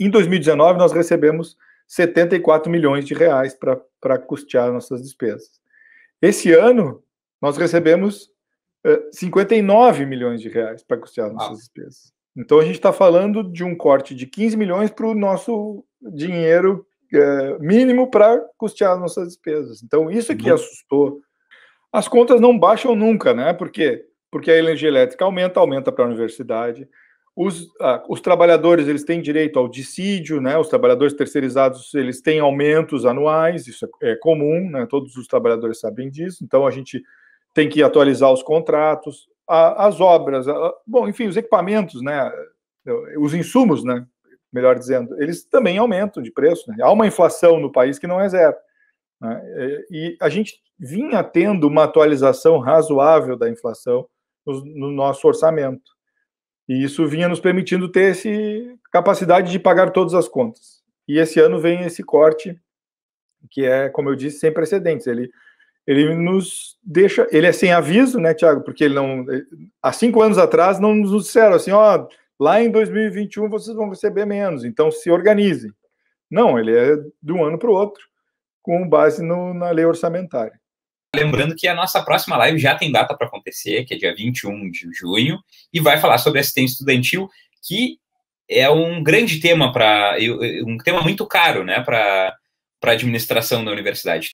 Em 2019, nós recebemos 74 milhões de reais para custear nossas despesas. Esse ano, nós recebemos uh, eh, 59 milhões de reais para custear nossas ah. despesas. Então, a gente está falando de um corte de 15 milhões para o nosso dinheiro uh, mínimo para custear nossas despesas. Então, isso que uhum. assustou. As contas não baixam nunca, né? Por quê? Porque a energia elétrica aumenta, aumenta para a universidade, os, ah, os, trabalhadores eles têm direito ao dissídio, né? Os trabalhadores terceirizados eles têm aumentos anuais, isso é, é comum, né? Todos os trabalhadores sabem disso. Então a gente tem que atualizar os contratos, a, as obras, a, bom, enfim, os equipamentos, né? Os insumos, né? Melhor dizendo, eles também aumentam de preço. Né? Há uma inflação no país que não é zero. Né? É, e a gente vinha tendo uma atualização razoável da inflação no, no nosso orçamento. E isso vinha nos permitindo ter essa capacidade de pagar todas as contas. E esse ano vem esse corte que é, como eu disse, sem precedentes. Ele ele nos deixa, ele é sem aviso, né, Tiago? Porque ele não, há cinco anos atrás não nos disseram assim, ó, lá em 2021 vocês vão receber menos, então se organizem. Não, ele é de um ano para o outro, com base no, na lei orçamentária. Lembrando que a nossa próxima live já tem data para acontecer, que é dia 21 de junho, e vai falar sobre assistência estudantil, que é um grande tema para um tema muito caro, né, para para administração da universidade.